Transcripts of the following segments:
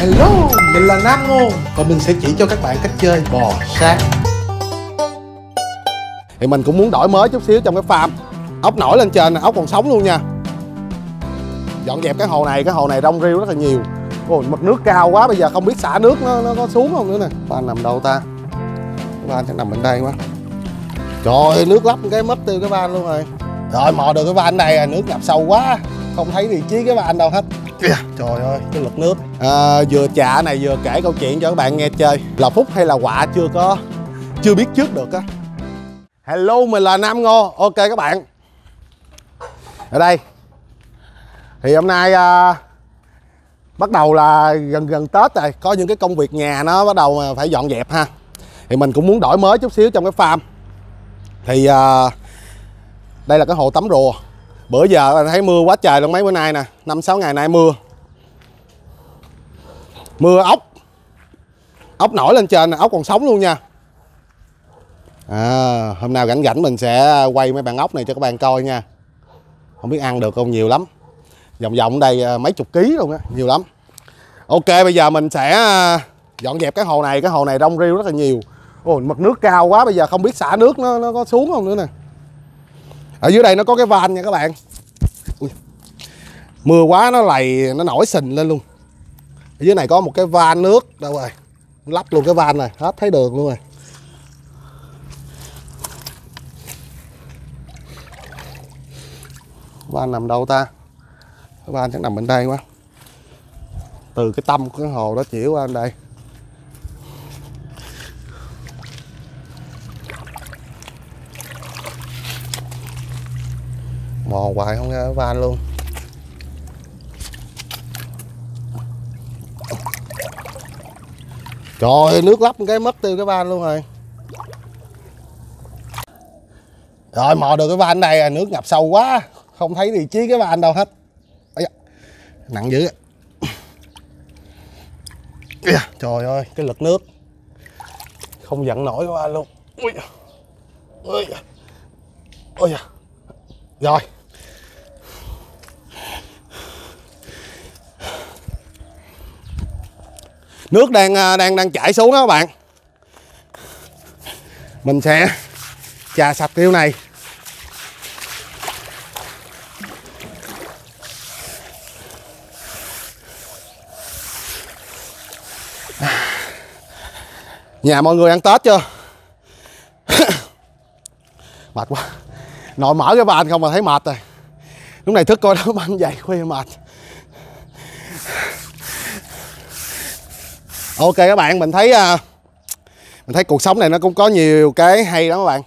Hello, mình là Nam Ngôn Và mình sẽ chỉ cho các bạn cách chơi bò sát Thì mình cũng muốn đổi mới chút xíu trong cái farm Ốc nổi lên trên nè, ốc còn sống luôn nha Dọn dẹp cái hồ này, cái hồ này rong rêu rất là nhiều Ôi, mực nước cao quá, bây giờ không biết xả nước nó, nó có xuống không nữa nè Ba nằm đâu ta? Ba sẽ nằm bên đây quá Trời ơi, nước lấp cái mất tiêu cái van luôn rồi Rồi, mò được cái ba van này, nước ngập sâu quá Không thấy vị trí cái ba anh đâu hết kìa trời ơi cái lật nước à, vừa chạ này vừa kể câu chuyện cho các bạn nghe chơi là phúc hay là quả chưa có chưa biết trước được á hello mình là nam ngô ok các bạn ở đây thì hôm nay à, bắt đầu là gần gần tết rồi có những cái công việc nhà nó bắt đầu phải dọn dẹp ha thì mình cũng muốn đổi mới chút xíu trong cái farm thì à, đây là cái hồ tắm rùa bữa giờ anh thấy mưa quá trời luôn mấy bữa nay nè năm sáu ngày nay mưa mưa ốc ốc nổi lên trên ốc còn sống luôn nha à, hôm nào rảnh rảnh mình sẽ quay mấy bạn ốc này cho các bạn coi nha không biết ăn được không nhiều lắm vòng vòng đây à, mấy chục ký luôn á nhiều lắm ok bây giờ mình sẽ à, dọn dẹp cái hồ này cái hồ này rong rêu rất là nhiều ôi mực nước cao quá bây giờ không biết xả nước nó, nó có xuống không nữa nè ở dưới đây nó có cái van nha các bạn Ui. mưa quá nó lầy nó nổi sình lên luôn ở dưới này có một cái van nước đâu rồi lắp luôn cái van này hết thấy đường luôn rồi van nằm đâu ta van chắc nằm bên đây quá từ cái tâm của cái hồ đó chuyển qua bên đây mò hoài không ra van luôn trời ơi nước lắp cái mất tiêu cái van luôn rồi rồi mò được cái van đây à nước ngập sâu quá không thấy vị trí cái van đâu hết nặng dữ trời ơi cái lực nước không dẫn nổi cái van luôn ui ui ui rồi nước đang à, đang đang chảy xuống đó các bạn mình sẽ trà sạch tiêu này nhà mọi người ăn tết chưa mệt quá nội mở cái bàn không mà thấy mệt rồi lúc này thức coi đá banh vậy khuya mệt ok các bạn mình thấy à, mình thấy cuộc sống này nó cũng có nhiều cái hay đó các bạn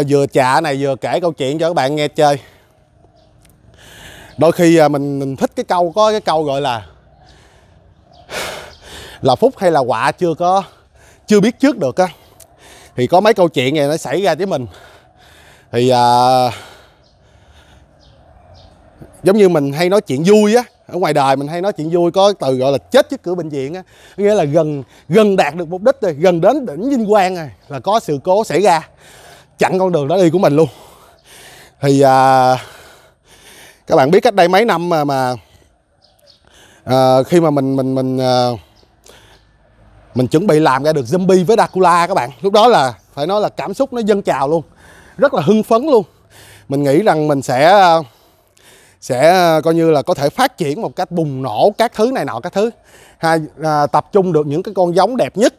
uh, vừa chạ này vừa kể câu chuyện cho các bạn nghe chơi đôi khi à, mình mình thích cái câu có cái câu gọi là là phúc hay là họa chưa có chưa biết trước được á thì có mấy câu chuyện này nó xảy ra với mình thì uh, giống như mình hay nói chuyện vui á ở ngoài đời mình hay nói chuyện vui có từ gọi là chết trước cửa bệnh viện á nghĩa là gần gần đạt được mục đích rồi gần đến đỉnh vinh quang rồi là có sự cố xảy ra chặn con đường đó đi của mình luôn thì à, các bạn biết cách đây mấy năm mà mà à, khi mà mình mình mình à, mình chuẩn bị làm ra được zombie với Dracula các bạn lúc đó là phải nói là cảm xúc nó dâng trào luôn rất là hưng phấn luôn mình nghĩ rằng mình sẽ à, sẽ ờ, coi như là có thể phát triển một cách bùng nổ các thứ này nọ các thứ ha, à, tập trung được những cái con giống đẹp nhất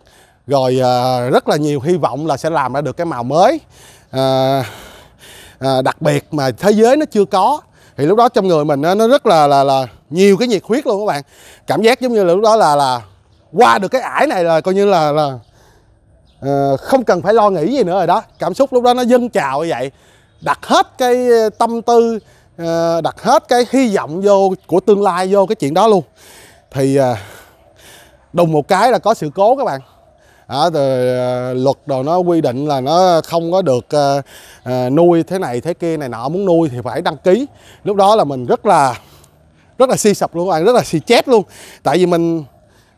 rồi à, rất là nhiều hy vọng là sẽ làm ra được cái màu mới à, à, đặc biệt mà thế giới nó chưa có thì lúc đó trong người mình nó, nó rất là là là nhiều cái nhiệt huyết luôn các bạn cảm giác giống như là lúc đó là là qua được cái ải này là coi như là là uh, không cần phải lo nghĩ gì nữa rồi đó cảm xúc lúc đó nó dâng trào như vậy đặt hết cái tâm tư Ờ, đặt hết cái hy vọng vô của tương lai vô cái chuyện đó luôn thì ờ, đùng một cái là có sự cố các bạn à, rồi, ờ, luật đồ nó quy định là nó không có được à, nuôi thế này thế kia này nọ muốn nuôi thì phải đăng ký lúc đó là mình rất là rất là si sụp luôn các bạn rất là si chết luôn tại vì mình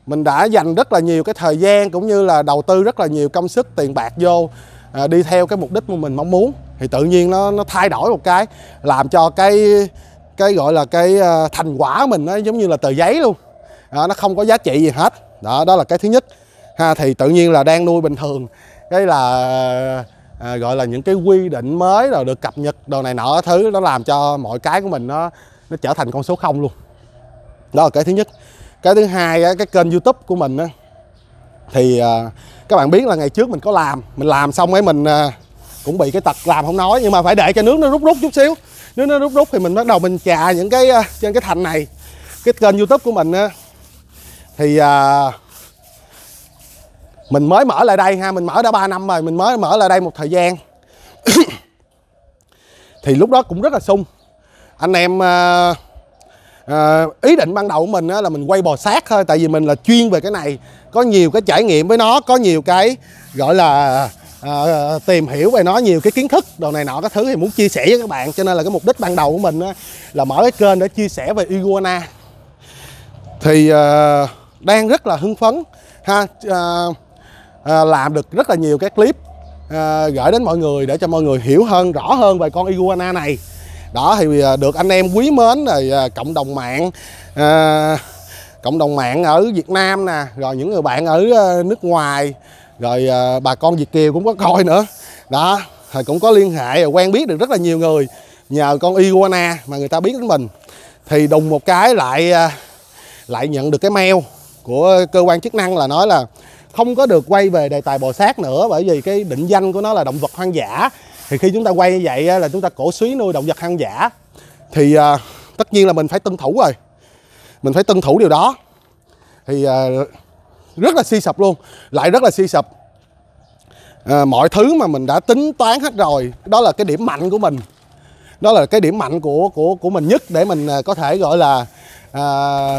mình đã dành rất là nhiều cái thời gian cũng như là đầu tư rất là nhiều công sức tiền bạc vô à, đi theo cái mục đích mà mình mong muốn thì tự nhiên nó nó thay đổi một cái làm cho cái cái gọi là cái ờ, thành quả của mình nó giống như là tờ giấy luôn đó, nó không có giá trị gì hết đó đó là cái thứ nhất ha thì tự nhiên là đang nuôi bình thường cái là à, gọi là những cái quy định mới rồi được cập nhật đồ này nọ thứ nó làm cho mọi cái của mình nó nó trở thành con số không luôn đó là cái thứ nhất cái thứ hai cái kênh youtube của mình thì ờ, các bạn biết là ngày trước mình có làm mình làm xong ấy mình cũng bị cái tật làm không nói nhưng mà phải để cho nước nó rút rút chút xíu nước nó rút rút thì mình bắt đầu mình chà những cái à, trên cái thành này cái kênh youtube của mình á thì à, mình mới mở lại đây ha mình mở đã 3 năm rồi mình mới mở lại đây một thời gian thì lúc đó cũng rất là sung anh em à, à, ý định ban đầu của mình á, là mình quay bò sát thôi tại vì mình là chuyên về cái này có nhiều cái trải nghiệm với nó có nhiều cái gọi là à, tìm hiểu về nó nhiều cái kiến thức đồ này nọ các thứ thì muốn chia sẻ với các bạn cho nên là cái mục đích ban đầu của mình á, là mở cái kênh để chia sẻ về iguana thì à, đang rất là hưng phấn ha à, à, làm được rất là nhiều cái clip à, gửi đến mọi người để cho mọi người hiểu hơn rõ hơn về con iguana này đó thì được anh em quý mến rồi cộng đồng mạng à, cộng đồng mạng ở Việt Nam nè rồi những người bạn ở nước ngoài rồi à, bà con Việt Kiều cũng có coi nữa đó thì cũng có liên hệ quen biết được rất là nhiều người nhờ con iguana mà người ta biết đến mình thì đùng một cái lại à, lại nhận được cái mail của cơ quan chức năng là nói là không có được quay về đề tài bò sát nữa bởi vì cái định danh của nó là động vật hoang dã thì khi chúng ta quay như vậy là chúng ta cổ suý nuôi động vật hoang dã thì uh, tất nhiên là mình phải tuân thủ rồi mình phải tuân thủ điều đó thì uh, rất là suy sụp luôn lại rất là suy sụp à, mọi thứ mà mình đã tính toán hết rồi đó là cái điểm mạnh của mình đó là cái điểm mạnh của của của mình nhất để mình à, có thể gọi là à,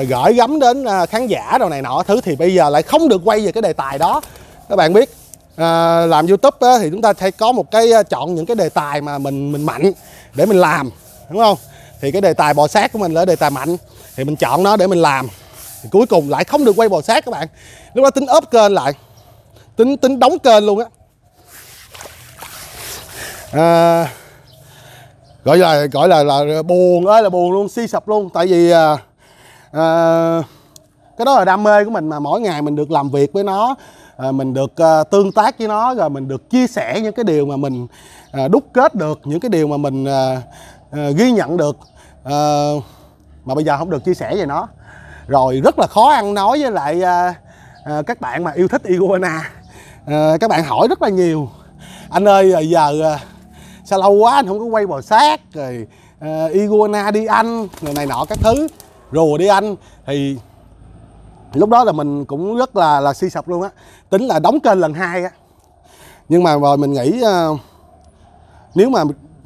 gửi gắm đến à, khán giả rồi này nọ thứ thì bây giờ lại không được quay về cái đề tài đó các bạn biết à, làm youtube thì chúng ta sẽ có một cái à, chọn những cái đề tài mà mình mình mạnh để mình làm đúng không thì cái đề tài bò sát của mình là đề tài mạnh thì mình chọn nó để mình làm thì cuối cùng lại không được quay bò sát các bạn lúc đó tính ốp kênh lại tính tính đóng kênh luôn á à, gọi là gọi là là buồn ơi là buồn luôn suy sụp luôn tại vì à, à, cái đó là đam mê của mình mà mỗi ngày mình được làm việc với nó à, mình được à, tương tác với nó rồi mình được chia sẻ những cái điều mà mình à, đúc kết được những cái điều mà mình à, à, ghi nhận được à, mà bây giờ không được chia sẻ về nó rồi rất là khó ăn nói với lại à, à, các bạn mà yêu thích iguana à, các bạn hỏi rất là nhiều anh ơi à, giờ à, sao lâu quá anh không có quay bò sát rồi uh, iguana đi anh rồi này nọ các thứ rùa đi anh thì lúc đó là mình cũng rất là là suy sụp luôn á tính là đóng kênh lần hai á nhưng mà rồi mình nghĩ uh, nếu mà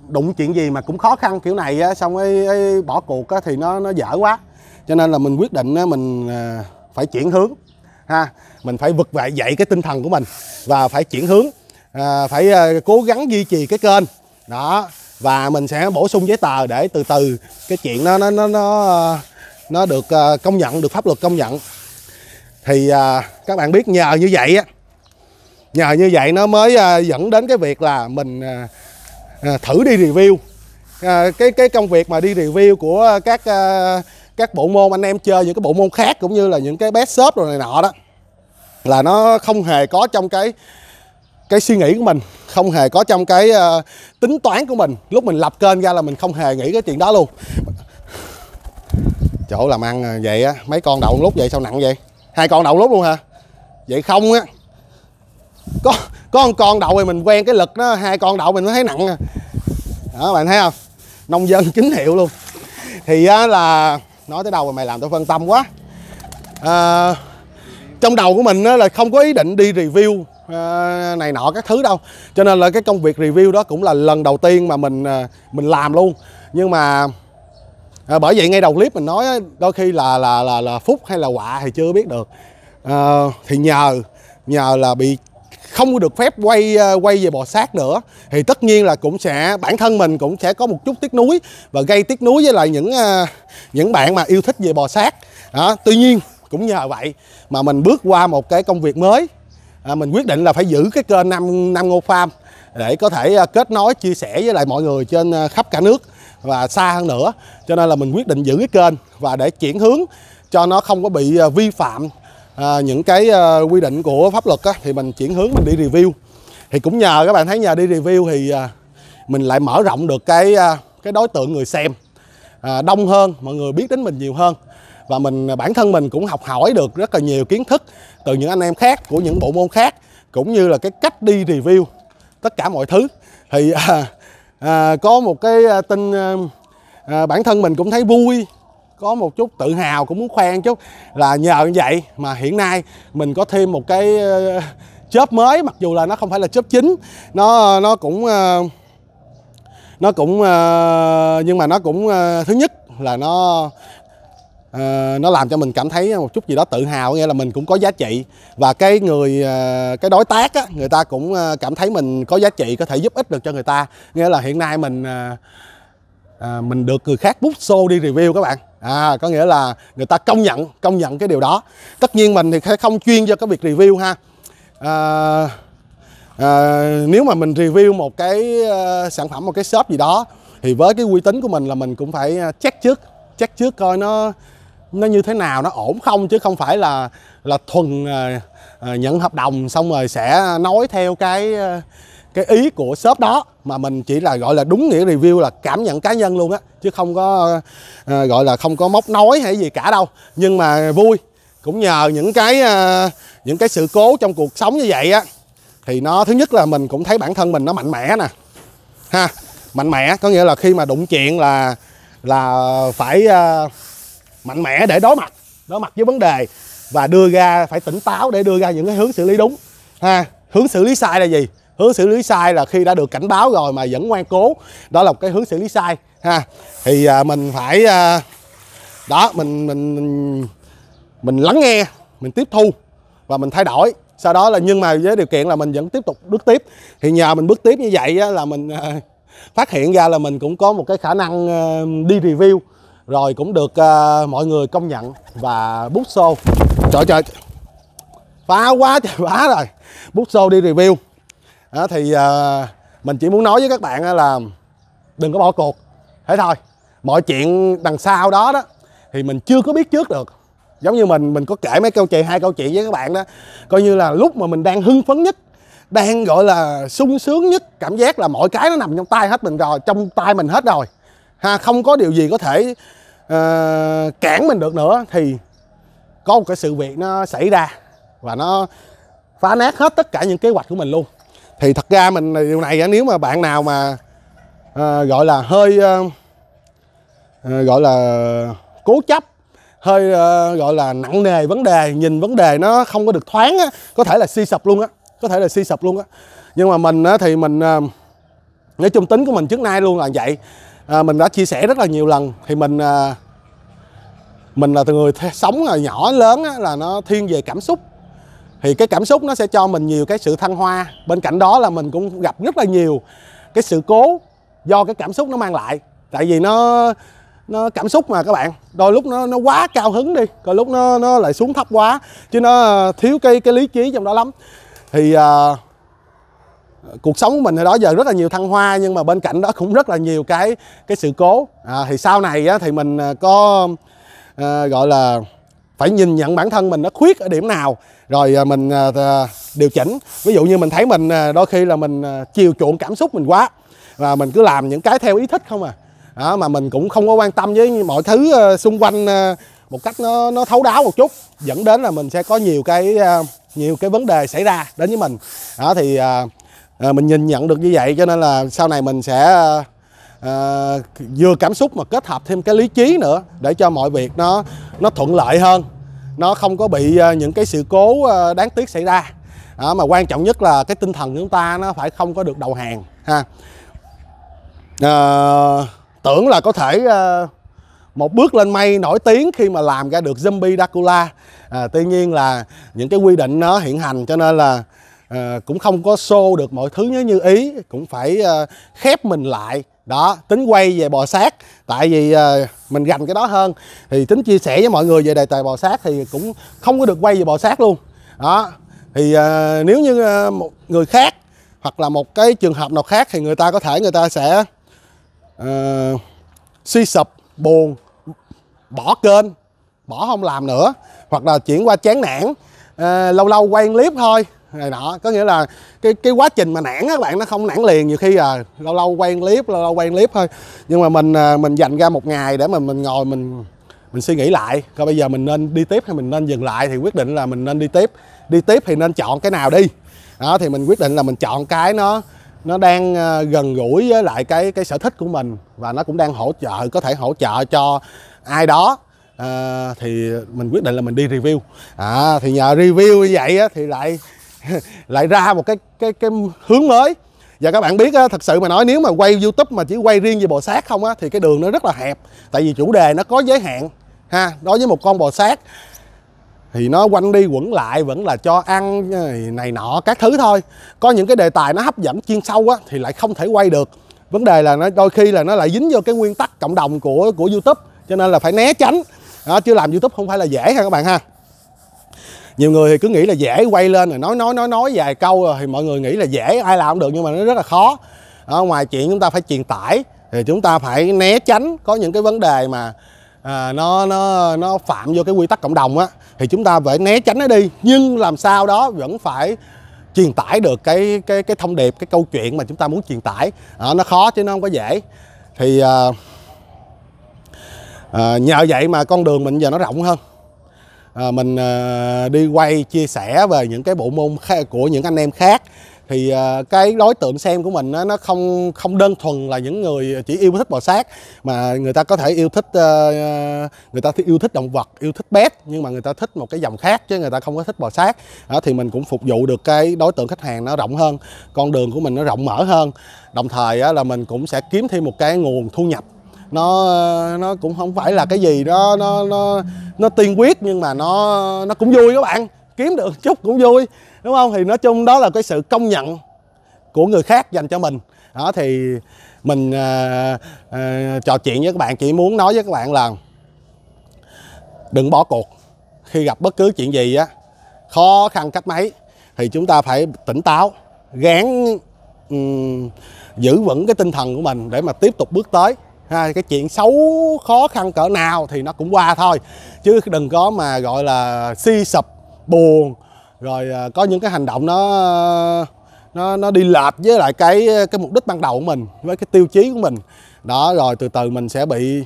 đụng chuyện gì mà cũng khó khăn kiểu này á xong ấy, ấy bỏ cuộc á thì nó nó dở quá cho nên là mình quyết định mình à, phải chuyển hướng ha mình phải vực dậy dậy cái tinh thần của mình và phải chuyển hướng à, phải à, cố gắng duy trì cái kênh đó và mình sẽ bổ sung giấy tờ để từ từ cái chuyện nó nó nó nó à, nó được công nhận được pháp luật công nhận thì à, các bạn biết nhờ như vậy á nhờ như vậy nó mới dẫn đến cái việc là mình à, thử đi review à, cái cái công việc mà đi review của các à, các bộ môn anh em chơi những cái bộ môn khác cũng như là những cái best shop rồi này nọ đó là nó không hề có trong cái cái suy nghĩ của mình không hề có trong cái uh, tính toán của mình lúc mình lập kênh ra là mình không hề nghĩ cái chuyện đó luôn chỗ làm ăn ờ, vậy á mấy con đậu lúc vậy sao nặng vậy hai con đậu lúc luôn hả vậy không á có có một con đậu thì mình quen cái lực nó hai con đậu mình thấy nặng à đó bạn thấy không nông dân chính hiệu luôn thì á, là nói tới đâu mà mày làm tao phân tâm quá à, trong đầu của mình là không có ý định đi review ờ, này nọ các thứ đâu cho nên là cái công việc review đó cũng là lần đầu tiên mà mình ờ, mình làm luôn nhưng mà à, bởi vậy ngay đầu clip mình nói đôi khi là là là, là phúc hay là quạ thì chưa biết được à, thì nhờ nhờ là bị không được phép quay ờ, quay về bò sát nữa thì tất nhiên là cũng sẽ bản thân mình cũng sẽ có một chút tiếc nuối và gây tiếc nuối với lại những ờ, những bạn mà yêu thích về bò sát đó tuy nhiên cũng nhờ vậy mà mình bước qua một cái công việc mới à, mình quyết định là phải giữ cái kênh Nam Nam Ngô Farm để có thể ờ, kết nối chia sẻ với lại mọi người trên khắp cả nước và xa hơn nữa cho nên là mình quyết định giữ cái kênh và để chuyển hướng cho nó không có bị vi phạm à, những cái à, quy định của pháp luật á, thì mình chuyển hướng mình đi review thì cũng nhờ các bạn thấy nhờ đi review thì à, mình lại mở rộng được cái à, cái đối tượng người xem à, đông hơn mọi người biết đến mình nhiều hơn và mình à, bản thân mình cũng học hỏi được rất là nhiều kiến thức từ những anh em khác của những bộ môn khác cũng như là cái cách đi review tất cả mọi thứ thì à, à, có một cái à, tin à, à, bản thân mình cũng thấy vui có một chút tự hào cũng muốn khoan chút là nhờ như vậy mà hiện nay mình có thêm một cái ờ, chớp mới mặc dù là nó không phải là chớp chính nó nó cũng ờ, nó cũng ờ, nhưng mà nó cũng thứ nhất là nó nó làm cho mình cảm thấy một chút gì đó tự hào nghĩa là mình cũng có giá trị và cái người cái đối tác á, người ta cũng cảm thấy mình có giá trị có thể giúp ích được cho người ta nghĩa là hiện nay mình mình được người khác bút xô đi review các bạn à có nghĩa là người ta công nhận công nhận cái điều đó tất nhiên mình thì không chuyên cho cái việc review ha à, à, nếu mà mình review một cái ờ, sản phẩm một cái shop gì đó thì với cái uy tín của mình là mình cũng phải ờ, check trước check trước coi nó nó như thế nào nó ổn không chứ không phải là là thuần uh, nhận hợp đồng xong rồi sẽ nói theo cái uh, cái ý của shop đó mà mình chỉ là gọi là đúng nghĩa review là cảm nhận cá nhân luôn á chứ không có à, gọi là không có móc nói hay gì cả đâu nhưng mà vui cũng nhờ những cái à, những cái sự cố trong cuộc sống như vậy á thì nó thứ nhất là mình cũng thấy bản thân mình nó mạnh mẽ nè ha mạnh mẽ có nghĩa là khi mà đụng chuyện là là phải à, mạnh mẽ để đối mặt đối mặt với vấn đề và đưa ra phải tỉnh táo để đưa ra những cái hướng xử lý đúng ha hướng xử lý sai là gì hướng xử lý sai là khi đã được cảnh báo rồi mà vẫn ngoan cố đó là một cái hướng xử lý sai ha thì à, mình phải à, đó mình mình mình, mình lắng nghe mình tiếp thu và mình thay đổi sau đó là nhưng mà với điều kiện là mình vẫn tiếp tục bước tiếp thì nhờ mình bước tiếp như vậy á, là mình à, phát hiện ra là mình cũng có một cái khả năng à, đi review rồi cũng được à, mọi người công nhận và bút xô trời trời phá quá trời quá rồi bút xô đi review đó, thì à, mình chỉ muốn nói với các bạn là đừng có bỏ cuộc thế thôi mọi chuyện đằng sau đó đó thì mình chưa có biết trước được giống như mình mình có kể mấy câu chuyện hai câu chuyện với các bạn đó coi như là lúc mà mình đang hưng phấn nhất đang gọi là sung sướng nhất cảm giác là mọi cái nó nằm trong tay hết mình rồi trong tay mình hết rồi ha không có điều gì có thể uh, cản mình được nữa thì có một cái sự việc nó xảy ra và nó phá nát hết tất cả những kế hoạch của mình luôn thì thật ra mình điều này nếu mà bạn nào mà à, gọi là hơi à, gọi là cố chấp hơi à, gọi là nặng nề vấn đề nhìn vấn đề nó không có được thoáng á, có thể là suy sụp luôn á có thể là suy sụp luôn á nhưng mà mình á, thì mình à, nói chung tính của mình trước nay luôn là vậy à, mình đã chia sẻ rất là nhiều lần thì mình à, mình là từ người sống là nhỏ lớn á, là nó thiên về cảm xúc thì cái cảm xúc nó sẽ cho mình nhiều cái sự thăng hoa bên cạnh đó là mình cũng gặp rất là nhiều cái sự cố do cái cảm xúc nó mang lại tại vì nó nó cảm xúc mà các bạn đôi lúc nó nó quá cao hứng đi đôi lúc nó nó lại xuống thấp quá chứ nó ờ, thiếu cái cái lý trí trong đó lắm thì uh, cuộc sống của mình hồi đó giờ rất là nhiều thăng hoa nhưng mà bên cạnh đó cũng rất là nhiều cái cái sự cố à, thì sau này á, thì mình ờ, có uh, gọi là phải nhìn nhận bản thân mình nó khuyết ở điểm nào rồi à, mình à, à, điều chỉnh ví dụ như mình thấy mình đôi khi là mình chiều chuộng cảm xúc mình quá và mình cứ làm những cái theo ý thích không à đó, mà mình cũng không có quan tâm với mọi thứ xung quanh một cách nó nó thấu đáo một chút dẫn đến là mình sẽ có nhiều cái nhiều cái vấn đề xảy ra đến với mình đó thì mình nhìn nhận được như vậy cho nên là sau này mình sẽ à, vừa cảm xúc mà kết hợp thêm cái lý trí nữa để cho mọi việc nó nó thuận lợi hơn nó không có bị ờ, những cái sự cố ờ, đáng tiếc xảy ra à, mà quan trọng nhất là cái tinh thần chúng ta nó phải không có được đầu hàng ha à, tưởng là có thể à, một bước lên mây nổi tiếng khi mà làm ra được zombie Dracula à, tuy nhiên là những cái quy định nó hiện hành cho nên là à, cũng không có xô được mọi thứ như ý cũng phải à, khép mình lại đó tính quay về bò sát tại vì ờ, mình gành cái đó hơn thì tính chia sẻ với mọi người về đề tài bò sát thì cũng không có được quay về bò sát luôn đó thì ờ, nếu như ờ, một người khác hoặc là một cái trường hợp nào khác thì người ta có thể người ta sẽ à, suy sụp buồn bỏ kênh bỏ không làm nữa hoặc là chuyển qua chán nản à, lâu lâu quay clip thôi này nọ có nghĩa là cái cái quá trình mà nản các bạn nó không nản liền nhiều khi à lâu lâu quay clip lâu lâu quay clip thôi nhưng mà mình à, mình dành ra một ngày để mà mình ngồi mình mình suy nghĩ lại coi bây giờ mình nên đi tiếp hay mình nên dừng lại thì quyết định là mình nên đi tiếp đi tiếp thì nên chọn cái nào đi đó thì mình quyết định là mình chọn cái nó nó đang à, gần gũi với lại cái cái sở thích của mình và nó cũng đang hỗ trợ có thể hỗ trợ cho ai đó à, thì mình quyết định là mình đi review à, thì nhờ review như vậy á, thì lại lại ra một cái cái cái hướng mới và các bạn biết á, thật sự mà nói nếu mà quay youtube mà chỉ quay riêng về bò sát không á thì cái đường nó rất là hẹp tại vì chủ đề nó có giới hạn ha đối với một con bò sát thì nó quanh đi quẩn lại vẫn là cho ăn này nọ các thứ thôi có những cái đề tài nó hấp dẫn chuyên sâu á thì lại không thể quay được vấn đề là nó đôi khi là nó lại dính vô cái nguyên tắc cộng đồng của của youtube cho nên là phải né tránh đó, chứ làm youtube không phải là dễ ha các bạn ha nhiều người thì cứ nghĩ là dễ quay lên rồi nói nói nói nói vài câu rồi à, thì mọi người nghĩ là dễ ai làm cũng được nhưng mà nó rất là khó đó, ngoài chuyện chúng ta phải truyền tải thì chúng ta phải né tránh có những cái vấn đề mà à, nó nó nó phạm vô cái quy tắc cộng đồng á thì chúng ta phải né tránh nó đi nhưng làm sao đó vẫn phải truyền tải được cái cái cái thông điệp cái câu chuyện mà chúng ta muốn truyền tải à, nó khó chứ nó không có dễ thì à, à, nhờ vậy mà con đường mình giờ nó rộng hơn à, mình à, đi quay chia sẻ về những cái bộ môn của những anh em khác thì à, cái đối tượng xem của mình á, nó không không đơn thuần là những người chỉ yêu thích bò sát mà người ta có thể yêu thích à, người ta yêu thích động vật yêu thích pet nhưng mà người ta thích một cái dòng khác chứ người ta không có thích bò sát à, thì mình cũng phục vụ được cái đối tượng khách hàng nó rộng hơn con đường của mình nó rộng mở hơn đồng thời á, là mình cũng sẽ kiếm thêm một cái nguồn thu nhập nó nó cũng không phải là cái gì đó nó nó nó tiên quyết nhưng mà nó nó cũng vui các bạn kiếm được chút cũng vui đúng không thì nói chung đó là cái sự công nhận của người khác dành cho mình đó thì mình à, à, trò chuyện với các bạn chỉ muốn nói với các bạn là đừng bỏ cuộc khi gặp bất cứ chuyện gì á khó khăn cách mấy thì chúng ta phải tỉnh táo gán um, giữ vững cái tinh thần của mình để mà tiếp tục bước tới ha, cái chuyện xấu khó khăn cỡ nào thì nó cũng qua thôi chứ đừng có mà gọi là suy si sụp buồn rồi à, có những cái hành động nó nó nó đi lệch với lại cái cái mục đích ban đầu của mình với cái tiêu chí của mình đó rồi từ từ mình sẽ bị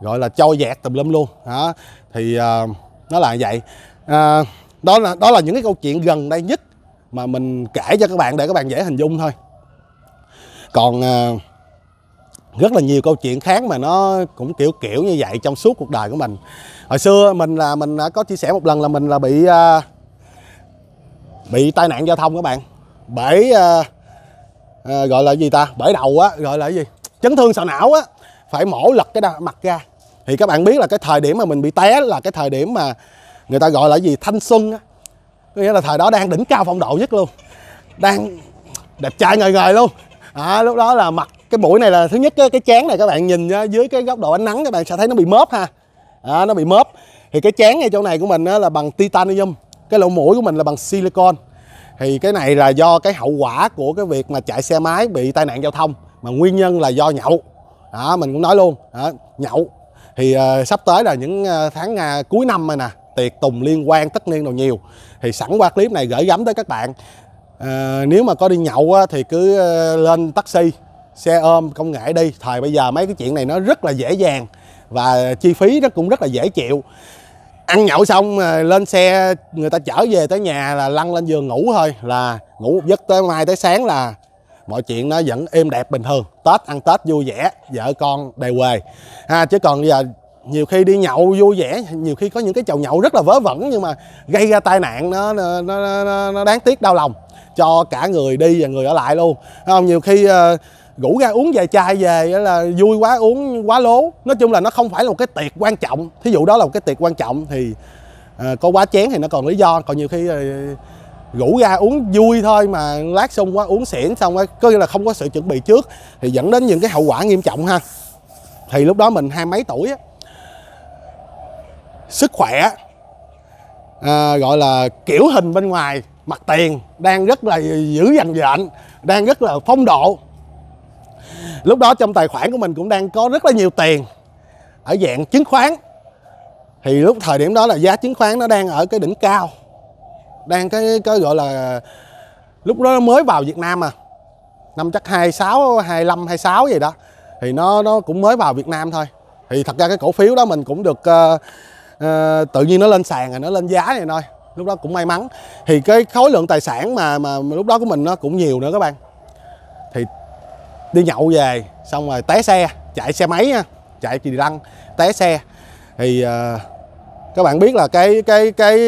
gọi là trôi dẹt tùm lum luôn hả thì uh, nó là vậy uh, đó là đó là những cái câu chuyện gần đây nhất mà mình kể cho các bạn để các bạn dễ hình dung thôi còn uh, rất là nhiều câu chuyện khác mà nó cũng kiểu kiểu như vậy trong suốt cuộc đời của mình hồi xưa mình là mình đã có chia sẻ một lần là mình là bị à, bị tai nạn giao thông các bạn bể à, à, gọi là gì ta bể đầu á gọi là gì chấn thương sọ não á phải mổ lật cái mặt ra thì các bạn biết là cái thời điểm mà mình bị té là cái thời điểm mà người ta gọi là gì thanh xuân á nghĩa là thời đó đang đỉnh cao phong độ nhất luôn đang đẹp trai ngời ngời luôn à, lúc đó là mặt cái mũi này là thứ nhất cái, cái chén này các bạn nhìn dưới cái góc độ ánh nắng các bạn sẽ thấy nó bị mớp ha à, nó bị mớp thì cái chén ngay chỗ này của mình là bằng titanium cái lỗ mũi của mình là bằng silicon thì cái này là do cái hậu quả của cái việc mà chạy xe máy bị tai nạn giao thông mà nguyên nhân là do nhậu đó, mình cũng nói luôn đó, nhậu thì uh, sắp tới là những ờ, tháng uh, cuối năm rồi nè tiệc tùng liên quan tất niên đồ nhiều thì sẵn qua clip này gửi gắm tới các bạn uh, nếu mà có đi nhậu á, thì cứ uh, lên taxi xe ôm công nghệ đi thời bây giờ mấy cái chuyện này nó rất là dễ dàng và chi phí nó cũng rất là dễ chịu ăn nhậu xong ờ, lên xe người ta chở về tới nhà là lăn lên giường ngủ thôi là ngủ giấc tới mai tới sáng là mọi chuyện nó vẫn êm đẹp bình thường tết ăn tết vui vẻ vợ con đầy quê ha chứ còn giờ nhiều khi đi nhậu vui vẻ nhiều khi có những cái chầu nhậu rất là vớ vẩn nhưng mà gây ra tai nạn nó nó, nó, nó đáng tiếc đau lòng cho cả người đi và người ở lại luôn không nhiều khi uh, rủ ra uống về chai về là vui quá uống quá lố nói chung là nó không phải là một cái tiệc quan trọng thí dụ đó là một cái tiệc quan trọng thì à, có quá chén thì nó còn lý do còn nhiều khi à, rủ ra uống vui thôi mà lát xong quá uống xỉn xong quá có nghĩa là không có sự chuẩn bị trước thì dẫn đến những cái hậu quả nghiêm trọng ha thì lúc đó mình hai mấy tuổi á, sức khỏe à, gọi là kiểu hình bên ngoài mặt tiền đang rất là dữ dằn dện đang rất là phong độ lúc đó trong tài khoản của mình cũng đang có rất là nhiều tiền ở dạng chứng khoán thì lúc thời điểm đó là giá chứng khoán nó đang ở cái đỉnh cao đang cái cái gọi là lúc đó nó mới vào Việt Nam mà năm chắc 26 25 26 gì đó thì nó nó cũng mới vào Việt Nam thôi thì thật ra cái cổ phiếu đó mình cũng được uh, uh, tự nhiên nó lên sàn rồi nó lên giá này thôi lúc đó cũng may mắn thì cái khối lượng tài sản mà mà lúc đó của mình nó cũng nhiều nữa các bạn đi nhậu về xong rồi té xe chạy xe máy nha chạy kỳ lăng té xe thì uh, các bạn biết là cái cái cái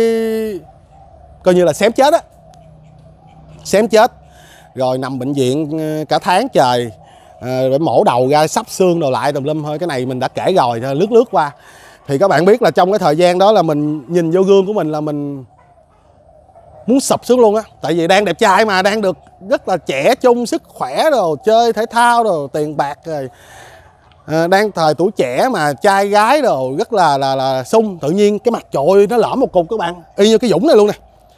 coi như là xém chết á xém chết rồi nằm bệnh viện ờ, cả tháng trời để ờ, mổ đầu ra sắp xương đồ lại tùm lum thôi cái này mình đã kể rồi lướt lướt qua thì các bạn biết là trong cái thời gian đó là mình nhìn vô gương của mình là mình muốn sập xuống luôn á tại vì đang đẹp trai mà đang được rất là trẻ trung sức khỏe rồi chơi thể thao rồi tiền bạc rồi à, đang thời tuổi trẻ mà trai gái rồi rất là là là sung tự nhiên cái mặt trội nó lõm một cục các bạn y như cái dũng này luôn nè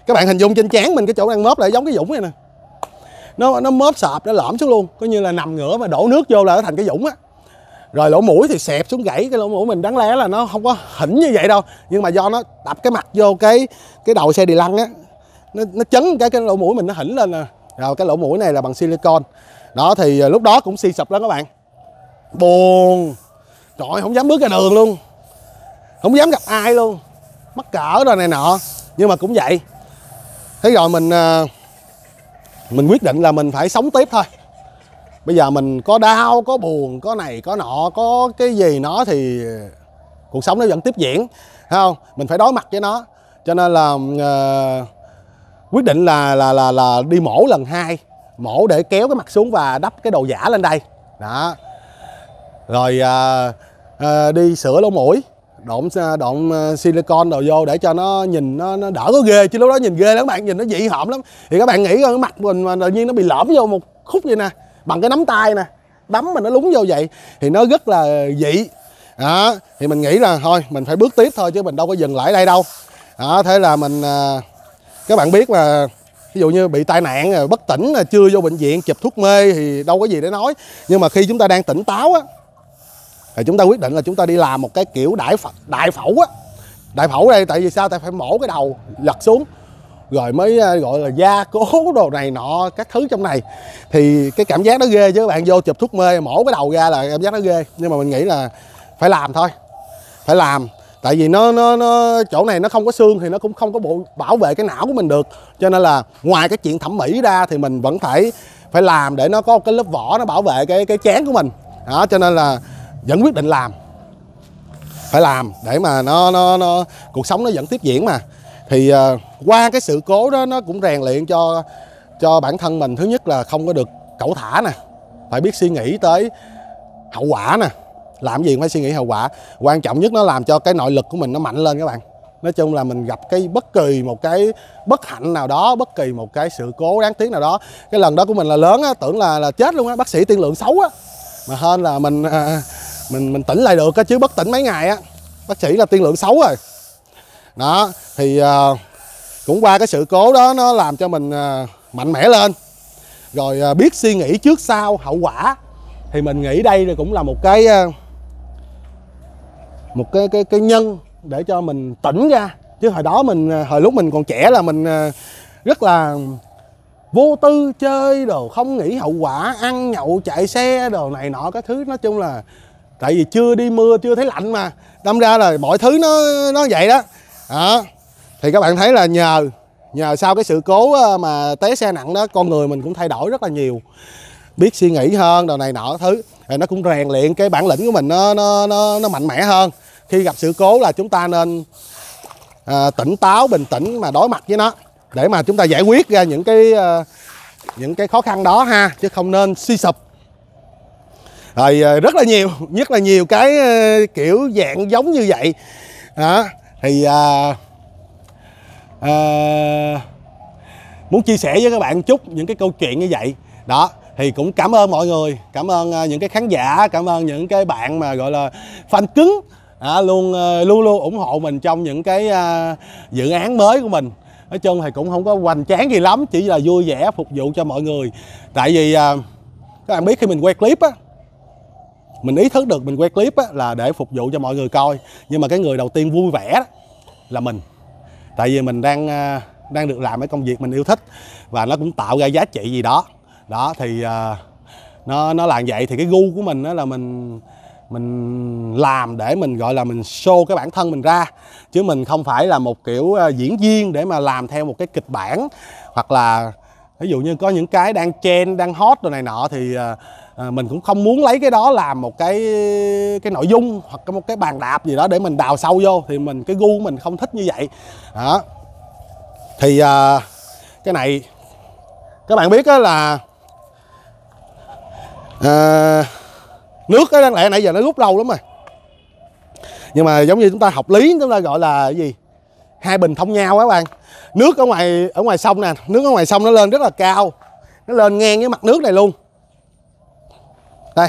các bạn hình dung trên trán mình cái chỗ đang mớp lại giống cái dũng này nè nó nó mớp sợp nó lõm xuống luôn coi như là nằm ngửa mà đổ nước vô là nó thành cái dũng á rồi lỗ mũi thì xẹp xuống gãy cái lỗ mũi mình đáng lẽ là nó không có hỉnh như vậy đâu nhưng mà do nó đập cái mặt vô cái cái đầu xe đi lăn á nó, nó chấn cái cái lỗ mũi mình nó hỉnh lên nè rồi cái lỗ mũi này là bằng silicon đó thì à, lúc đó cũng si sụp lắm các bạn buồn trời không dám bước ra đường luôn không dám gặp ai luôn mắc cỡ rồi này nọ nhưng mà cũng vậy thế rồi mình à, mình quyết định là mình phải sống tiếp thôi bây giờ mình có đau có buồn có này có nọ có cái gì nó thì cuộc sống nó vẫn tiếp diễn thấy không mình phải đối mặt với nó cho nên là uh, quyết định là là là là đi mổ lần hai mổ để kéo cái mặt xuống và đắp cái đồ giả lên đây đó rồi à, à, đi sửa lỗ mũi độn à, độn à, silicon đồ vô để cho nó nhìn nó, nó đỡ có ghê chứ lúc đó nhìn ghê lắm bạn nhìn nó dị hợm lắm thì các bạn nghĩ cái mặt mình mà tự nhiên nó bị lõm vô một khúc vậy nè bằng cái nắm tay nè đấm mà nó lúng vô vậy thì nó rất là dị đó thì mình nghĩ là thôi mình phải bước tiếp thôi chứ mình đâu có dừng lại đây đâu đó thế là mình à, các bạn biết là ví dụ như bị tai nạn à, bất tỉnh à, chưa vô bệnh viện chụp thuốc mê thì đâu có gì để nói nhưng mà khi chúng ta đang tỉnh táo á thì chúng ta quyết định là chúng ta đi làm một cái kiểu đại phẫu, đại phẫu á đại phẫu đây tại vì sao tại phải mổ cái đầu lật xuống rồi mới à, gọi là da cố đồ này nọ các thứ trong này thì cái cảm giác nó ghê chứ các bạn vô chụp thuốc mê mổ cái đầu ra là cảm giác nó ghê nhưng mà mình nghĩ là phải làm thôi phải làm tại vì nó nó nó chỗ này nó không có xương thì nó cũng không có bộ bảo vệ cái não của mình được cho nên là ngoài cái chuyện thẩm mỹ ra thì mình vẫn phải phải làm để nó có một cái lớp vỏ nó bảo vệ cái cái chén của mình đó cho nên là vẫn quyết định làm phải làm để mà nó nó nó cuộc sống nó vẫn tiếp diễn mà thì uh, qua cái sự cố đó nó cũng rèn luyện cho cho bản thân mình thứ nhất là không có được cẩu thả nè phải biết suy nghĩ tới hậu quả nè làm gì cũng phải suy nghĩ hậu quả quan trọng nhất nó làm cho cái nội lực của mình nó mạnh lên các bạn nói chung là mình gặp cái bất kỳ một cái bất hạnh nào đó bất kỳ một cái sự cố đáng tiếc nào đó cái lần đó của mình là lớn á tưởng là là chết luôn á bác sĩ tiên lượng xấu á mà hơn là mình à, mình mình tỉnh lại được á chứ bất tỉnh mấy ngày á bác sĩ là tiên lượng xấu rồi đó thì à, cũng qua cái sự cố đó nó làm cho mình à, mạnh mẽ lên rồi à, biết suy nghĩ trước sau hậu quả thì mình nghĩ đây cũng là một cái à, một cái cái cái nhân để cho mình tỉnh ra chứ hồi đó mình hồi lúc mình còn trẻ là mình à, rất là vô tư chơi đồ không nghĩ hậu quả ăn nhậu chạy xe đồ này nọ cái thứ nói chung là tại vì chưa đi mưa chưa thấy lạnh mà đâm ra là mọi thứ nó nó vậy đó đó thì các bạn thấy là nhờ nhờ sau cái sự cố à, mà té xe nặng đó con người mình cũng thay đổi rất là nhiều biết suy nghĩ hơn đồ này nọ thứ thì nó cũng rèn luyện cái bản lĩnh của mình nó nó nó, nó mạnh mẽ hơn khi gặp sự cố là chúng ta nên à, tỉnh táo bình tĩnh mà đối mặt với nó để mà chúng ta giải quyết ra những cái à, những cái khó khăn đó ha chứ không nên suy sụp rồi à, rất là nhiều nhất là nhiều cái à, kiểu dạng giống như vậy đó thì à, à, muốn chia sẻ với các bạn chút những cái câu chuyện như vậy đó thì cũng cảm ơn mọi người cảm ơn à, những cái khán giả cảm ơn những cái bạn mà gọi là fan cứng à, luôn ờ, luôn luôn ủng hộ mình trong những cái à, dự án mới của mình nói chung thì cũng không có hoành tráng gì lắm chỉ là vui vẻ phục vụ cho mọi người tại vì à, các bạn biết khi mình quay clip á mình ý thức được mình quay clip á, là để phục vụ cho mọi người coi nhưng mà cái người đầu tiên vui vẻ đó, là mình tại vì mình đang à, đang được làm cái công việc mình yêu thích và nó cũng tạo ra giá trị gì đó đó thì uh, nó nó làm vậy thì cái gu của mình đó là mình mình làm để mình gọi là mình show cái bản thân mình ra chứ mình không phải là một kiểu ờ, diễn viên để mà làm theo một cái kịch bản hoặc là ví dụ như có những cái đang trend đang hot rồi này nọ thì ờ, ờ, mình cũng không muốn lấy cái đó làm một cái cái nội dung hoặc một cái bàn đạp gì đó để mình đào sâu vô thì mình cái gu mình không thích như vậy đó thì cái này các bạn biết đó là uh, nước đáng lẽ nãy giờ nó rút lâu lắm rồi nhưng mà giống như chúng ta học lý chúng ta gọi là cái gì hai bình thông nhau các bạn nước ở ngoài ở ngoài sông nè nước ở ngoài sông nó lên rất là cao nó lên ngang với mặt nước này luôn đây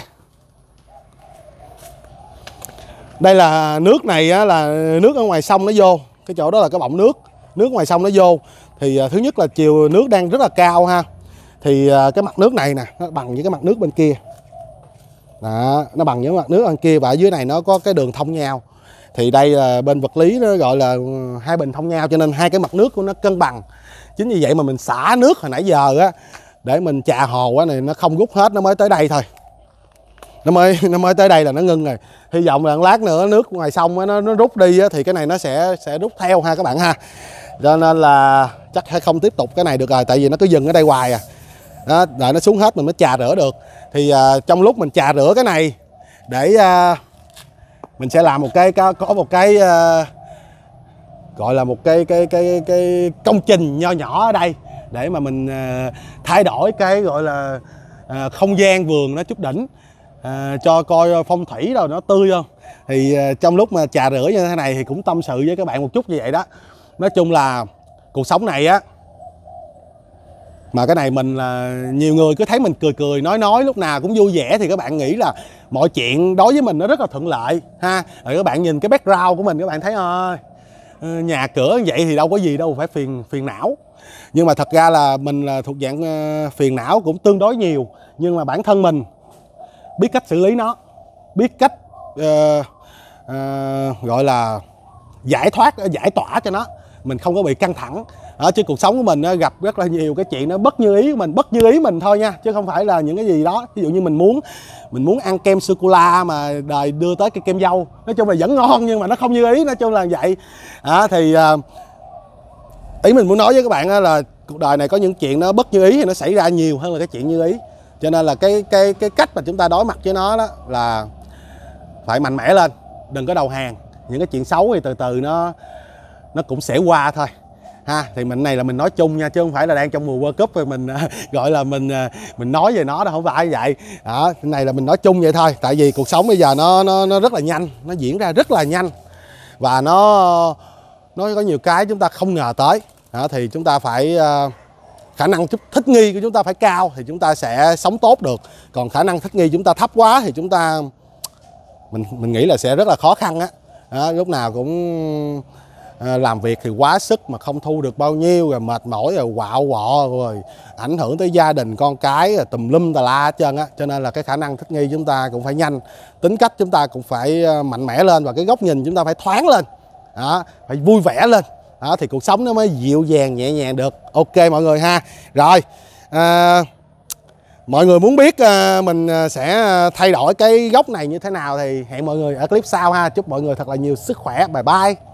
đây là nước này á, là nước ở ngoài sông nó vô cái chỗ đó là cái bọng nước nước ngoài sông nó vô thì à, thứ nhất là chiều nước đang rất là cao ha thì à, cái mặt nước này nè nó bằng với cái mặt nước bên kia đó, nó bằng những mặt nước bên kia và dưới này nó có cái đường thông nhau thì đây là bên vật lý nó gọi là ừ, hai bình thông nhau cho nên hai cái mặt nước của nó cân bằng chính vì vậy mà mình xả nước hồi nãy giờ á để mình trà hồ á này nó không rút hết nó mới tới đây thôi nó mới nó mới tới đây là nó ngưng rồi hy vọng là lát nữa nước ngoài sông á, nó nó rút đi á, thì cái này nó sẽ sẽ rút theo ha các bạn ha cho nên là chắc sẽ không tiếp tục cái này được rồi tại vì nó cứ dừng ở đây hoài à đó, đợi nó xuống hết mình mới chà rửa được thì uh, trong lúc mình chà rửa cái này để uh, mình sẽ làm một cái có một cái uh, gọi là một cái cái cái cái công trình nho nhỏ ở đây để mà mình uh, thay đổi cái gọi là uh, không gian vườn nó chút đỉnh à, cho coi phong thủy rồi nó tươi không thì à, trong lúc mà chà rửa như thế này thì cũng tâm sự với các bạn một chút như vậy đó nói chung là cuộc sống này á mà cái này mình là nhiều người cứ thấy mình cười cười nói nói lúc nào cũng vui vẻ thì các bạn nghĩ là mọi chuyện đối với mình nó rất là thuận lợi ha rồi các bạn nhìn cái background của mình các bạn thấy ơi ờ, nhà cửa như vậy thì đâu có gì đâu phải phiền phiền não nhưng mà thật ra là mình là thuộc dạng ờ, phiền não cũng tương đối nhiều nhưng mà bản thân mình biết cách xử lý nó biết cách uh, uh, gọi là giải thoát giải tỏa cho nó mình không có bị căng thẳng ở trên cuộc sống của mình ờ, gặp rất là nhiều cái chuyện nó bất như ý của mình bất như ý mình thôi nha chứ không phải là những cái gì đó ví dụ như mình muốn mình muốn ăn kem sô cô la mà đời đưa tới cái kem dâu nói chung là vẫn ngon nhưng mà nó không như ý nói chung là vậy à, thì ờ, ý mình muốn nói với các bạn là cuộc đời này có những chuyện nó bất như ý thì nó xảy ra nhiều hơn là cái chuyện như ý cho nên là cái cái cái cách mà chúng ta đối mặt với nó đó là phải mạnh mẽ lên đừng có đầu hàng những cái chuyện xấu thì từ từ nó nó cũng sẽ qua thôi ha thì mình này là mình nói chung nha chứ không phải là đang trong mùa World Cup rồi mình à, gọi là mình à, mình nói về nó đâu không phải vậy đó này là mình nói chung vậy thôi tại vì cuộc sống bây giờ nó nó nó rất là nhanh nó diễn ra rất là nhanh và nó nó có nhiều cái chúng ta không ngờ tới đó, thì chúng ta phải à, khả năng thích nghi của chúng ta phải cao thì chúng ta sẽ sống tốt được còn khả năng thích nghi chúng ta thấp quá thì chúng ta mình mình nghĩ là sẽ rất là khó khăn á lúc nào cũng Ờ, làm việc thì quá sức mà không thu được bao nhiêu rồi mệt mỏi rồi quạo quọ rồi ảnh hưởng tới gia đình con cái rồi tùm lum tà la hết trơn á cho nên là cái khả năng thích nghi chúng ta cũng phải nhanh tính cách chúng ta cũng phải ờ, mạnh mẽ lên và cái góc nhìn chúng ta phải thoáng lên đó, phải vui vẻ lên đó, thì cuộc sống nó mới dịu dàng nhẹ nhàng được ok mọi người ha rồi à, mọi người muốn biết mình sẽ thay đổi cái góc này như thế nào thì hẹn mọi người ở clip sau ha chúc mọi người thật là nhiều sức khỏe bye bye